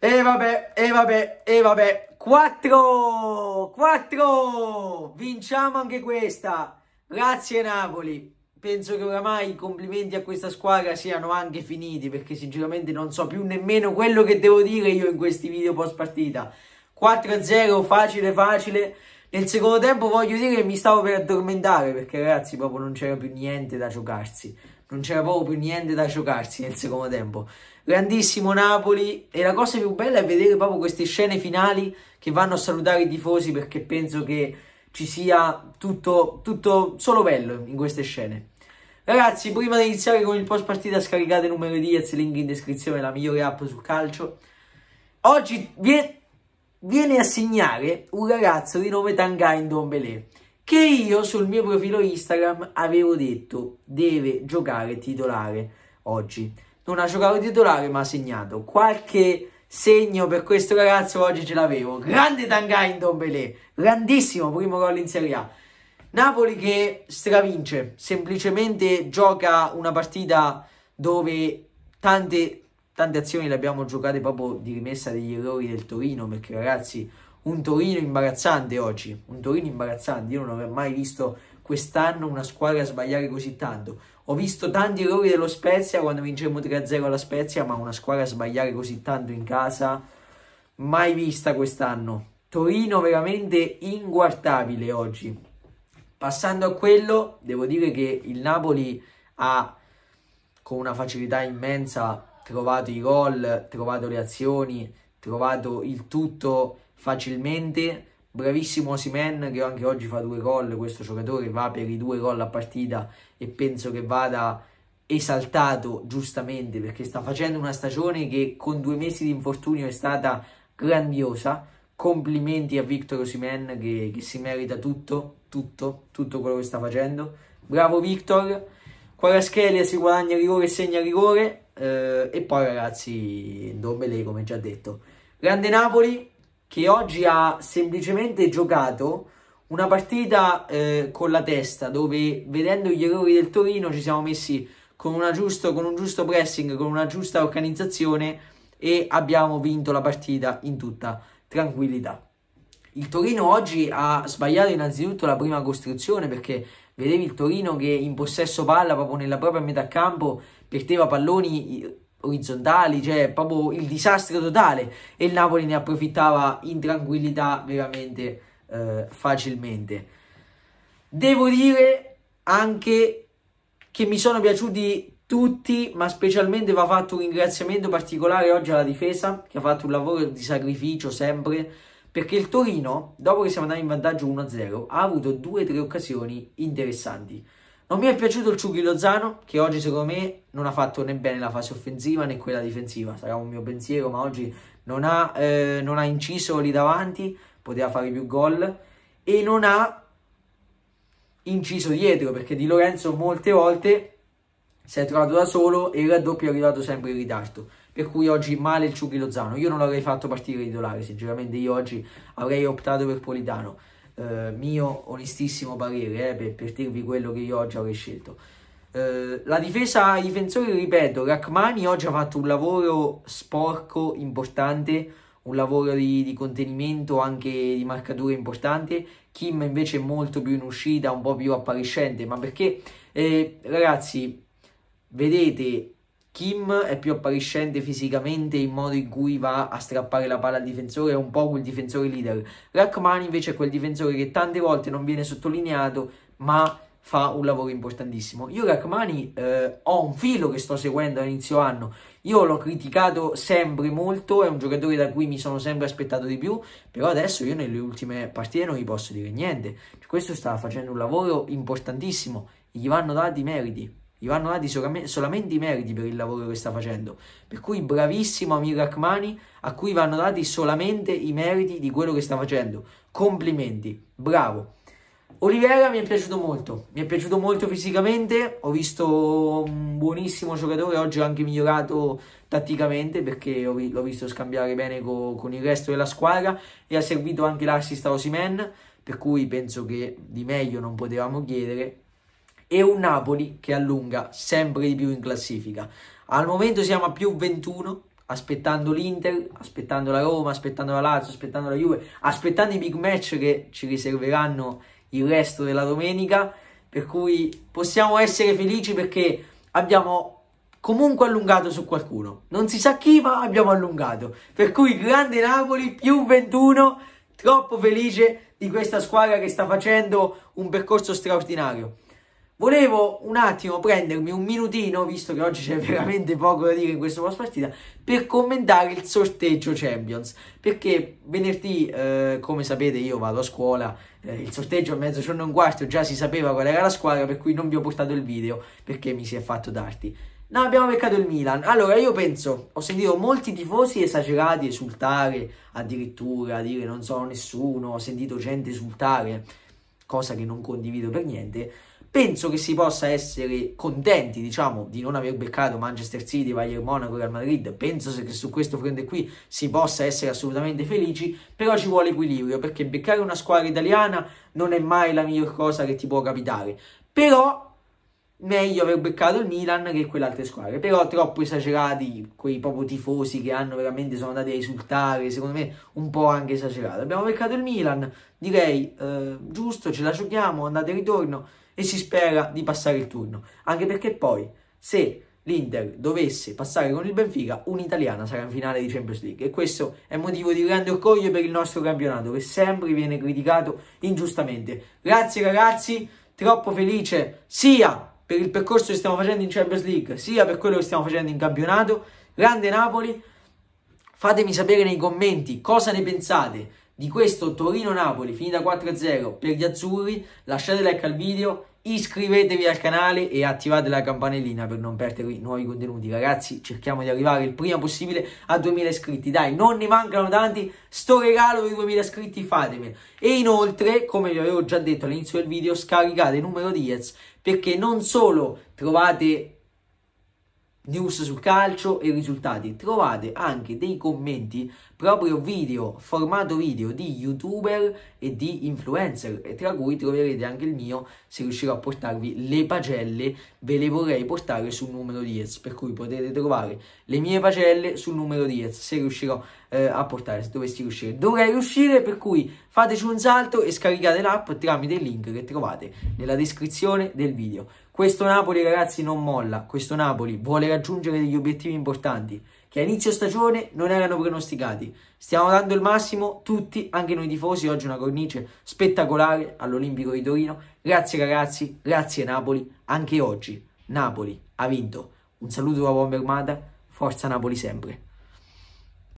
E vabbè, e vabbè, e vabbè. 4! 4! Vinciamo anche questa. Grazie Napoli. Penso che oramai i complimenti a questa squadra siano anche finiti perché sinceramente non so più nemmeno quello che devo dire io in questi video post partita. 4-0, facile facile. Nel secondo tempo voglio dire che mi stavo per addormentare perché ragazzi proprio non c'era più niente da giocarsi non c'era proprio più niente da giocarsi nel secondo tempo. Grandissimo Napoli e la cosa più bella è vedere proprio queste scene finali che vanno a salutare i tifosi perché penso che ci sia tutto, tutto solo bello in queste scene. Ragazzi, prima di iniziare con il post partita scaricate il numero di Diaz, link in descrizione, la migliore app sul calcio. Oggi viene, viene a segnare un ragazzo di nome Tangai Ndombele che io sul mio profilo Instagram avevo detto deve giocare titolare oggi. Non ha giocato titolare ma ha segnato qualche segno per questo ragazzo oggi ce l'avevo. Grande Tanga in Dombele, grandissimo primo gol in Serie A. Napoli che stravince, semplicemente gioca una partita dove tante, tante azioni le abbiamo giocate proprio di rimessa degli errori del Torino, perché ragazzi un Torino imbarazzante oggi, un Torino imbarazzante, io non avrei mai visto quest'anno una squadra sbagliare così tanto. Ho visto tanti errori dello Spezia quando vingemmo 3-0 alla Spezia, ma una squadra sbagliare così tanto in casa, mai vista quest'anno. Torino veramente inguardabile oggi. Passando a quello, devo dire che il Napoli ha con una facilità immensa trovato i gol, trovato le azioni, trovato il tutto facilmente. Bravissimo Osimen che anche oggi fa due gol, questo giocatore va per i due gol a partita e penso che vada esaltato giustamente perché sta facendo una stagione che con due mesi di infortunio è stata grandiosa. Complimenti a Victor Osimen che, che si merita tutto, tutto, tutto quello che sta facendo. Bravo Victor, Quaraschelia si guadagna rigore e segna rigore eh, e poi ragazzi Dombele come già detto. Grande Napoli, che oggi ha semplicemente giocato una partita eh, con la testa dove vedendo gli errori del Torino ci siamo messi con, giusto, con un giusto pressing, con una giusta organizzazione e abbiamo vinto la partita in tutta tranquillità. Il Torino oggi ha sbagliato innanzitutto la prima costruzione perché vedevi il Torino che in possesso palla proprio nella propria metà campo perdeva palloni orizzontali, cioè proprio il disastro totale e il Napoli ne approfittava in tranquillità veramente eh, facilmente. Devo dire anche che mi sono piaciuti tutti, ma specialmente va fatto un ringraziamento particolare oggi alla difesa che ha fatto un lavoro di sacrificio sempre. Perché il Torino, dopo che siamo andati in vantaggio 1-0, ha avuto due o tre occasioni interessanti. Non mi è piaciuto il Ciughi Lozano, che oggi secondo me non ha fatto né bene la fase offensiva né quella difensiva. Sarà un mio pensiero, ma oggi non ha, eh, non ha inciso lì davanti, poteva fare più gol e non ha inciso dietro perché Di Lorenzo molte volte si è trovato da solo e il raddoppio è arrivato sempre in ritardo. Per cui oggi male il Ciucchi Lozano. Io non l'avrei fatto partire titolare, sinceramente io oggi avrei optato per Politano eh, mio onestissimo parere, eh, per, per, dirvi quello che io oggi avrei scelto. Eh, la difesa, i difensori, ripeto, Rachmani oggi ha fatto un lavoro sporco importante, un lavoro di, di contenimento, anche di marcatura importante. Kim invece è molto più in uscita, un po' più appariscente, ma perché, eh, ragazzi, vedete Kim è più appariscente fisicamente in modo in cui va a strappare la palla al difensore, è un po' quel difensore leader. Rachmani invece è quel difensore che tante volte non viene sottolineato, ma fa un lavoro importantissimo. Io Rachmani eh, ho un filo che sto seguendo all'inizio anno, io l'ho criticato sempre molto, è un giocatore da cui mi sono sempre aspettato di più, però adesso io nelle ultime partite non gli posso dire niente. Cioè, questo sta facendo un lavoro importantissimo, gli vanno dati meriti. Gli vanno dati solamente i meriti per il lavoro che sta facendo. Per cui bravissimo Amir Rachmani, a cui vanno dati solamente i meriti di quello che sta facendo. Complimenti, bravo. Olivera mi è piaciuto molto, mi è piaciuto molto fisicamente, ho visto un buonissimo giocatore, oggi ho anche migliorato tatticamente perché l'ho visto scambiare bene co con il resto della squadra e ha servito anche l'assist a Osimen, per cui penso che di meglio non potevamo chiedere e un Napoli che allunga sempre di più in classifica. Al momento siamo a più 21, aspettando l'Inter, aspettando la Roma, aspettando la Lazio, aspettando la Juve, aspettando i big match che ci riserveranno il resto della domenica, per cui possiamo essere felici perché abbiamo comunque allungato su qualcuno. Non si sa chi, ma abbiamo allungato. Per cui grande Napoli, più 21, troppo felice di questa squadra che sta facendo un percorso straordinario. Volevo un attimo prendermi un minutino, visto che oggi c'è veramente poco da dire in questo post partita, per commentare il sorteggio Champions. Perché venerdì, eh, come sapete, io vado a scuola, eh, il sorteggio a mezzogiorno e un quarto già si sapeva qual era la squadra, per cui non vi ho portato il video perché mi si è fatto tardi. No, abbiamo beccato il Milan. Allora, io penso, ho sentito molti tifosi esagerati, esultare, addirittura dire non so nessuno, ho sentito gente esultare, cosa che non condivido per niente penso che si possa essere contenti, diciamo, di non aver beccato Manchester City, Bayern Monaco, e Real Madrid. Penso che su questo fronte qui si possa essere assolutamente felici, però ci vuole equilibrio, perché beccare una squadra italiana non è mai la miglior cosa che ti può capitare. Però meglio aver beccato il Milan che quelle altre squadre. Però troppo esagerati quei proprio tifosi che hanno veramente sono andati a risultare, secondo me un po' anche esagerato. Abbiamo beccato il Milan, direi eh, giusto, ce la giochiamo, andate e ritorno e si spera di passare il turno. Anche perché poi, se l'Inter dovesse passare con il Benfica, un'italiana sarà in finale di Champions League. E questo è motivo di grande orgoglio per il nostro campionato, che sempre viene criticato ingiustamente. Grazie ragazzi, troppo felice sia per il percorso che stiamo facendo in Champions League, sia per quello che stiamo facendo in campionato. Grande Napoli, fatemi sapere nei commenti cosa ne pensate di questo Torino-Napoli finita 4-0 per gli azzurri, lasciate like al video, iscrivetevi al canale e attivate la campanellina per non perdervi nuovi contenuti. Ragazzi, cerchiamo di arrivare il prima possibile a 2000 iscritti. Dai, non ne mancano tanti, sto regalo di 2000 iscritti fatemelo. E inoltre, come vi avevo già detto all'inizio del video, scaricate il numero Diez perché non solo trovate news sul calcio e risultati. Trovate anche dei commenti proprio video, formato video di youtuber e di influencer, e tra cui troverete anche il mio, se riuscirò a portarvi le pagelle, ve le vorrei portare sul numero 10, per cui potete trovare le mie pagelle sul numero 10, se riuscirò a eh, a portare se dovessi riuscire. Dovrei riuscire, per cui fateci un salto e scaricate l'app tramite il link che trovate nella descrizione del video. Questo Napoli, ragazzi, non molla. Questo Napoli vuole raggiungere degli obiettivi importanti che a inizio stagione non erano pronosticati. Stiamo dando il massimo tutti, anche noi tifosi, oggi una cornice spettacolare all'Olimpico di Torino. Grazie ragazzi, grazie Napoli, anche oggi Napoli ha vinto. Un saluto da Armata, forza Napoli sempre.